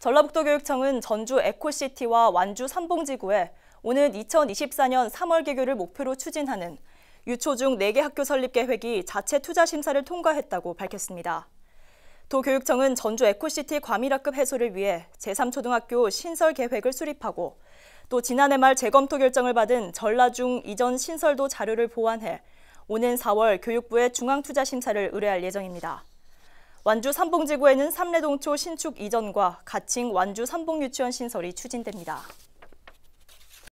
전라북도 교육청은 전주 에코시티와 완주 삼봉지구에 오는 2024년 3월 개교를 목표로 추진하는 유초 중 4개 학교 설립 계획이 자체 투자 심사를 통과했다고 밝혔습니다. 도 교육청은 전주 에코시티 과밀학급 해소를 위해 제3초등학교 신설 계획을 수립하고 또 지난해 말 재검토 결정을 받은 전라중 이전 신설도 자료를 보완해 오는 4월 교육부에 중앙투자 심사를 의뢰할 예정입니다. 완주 삼봉지구에는 삼례동초 신축 이전과 가칭 완주 삼봉유치원 신설이 추진됩니다.